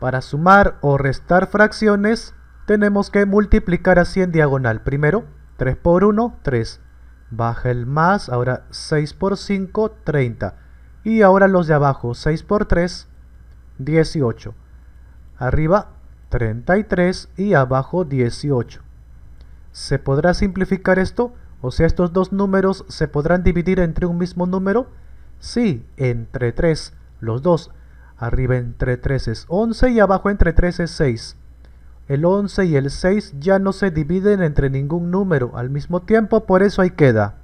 Para sumar o restar fracciones, tenemos que multiplicar así en diagonal. Primero, 3 por 1, 3. Baja el más, ahora 6 por 5, 30. Y ahora los de abajo, 6 por 3, 18. Arriba, 33 y abajo 18. ¿Se podrá simplificar esto? O sea, estos dos números se podrán dividir entre un mismo número. Sí, entre 3, los dos. Arriba entre 3 es 11 y abajo entre 3 es 6. El 11 y el 6 ya no se dividen entre ningún número al mismo tiempo, por eso ahí queda.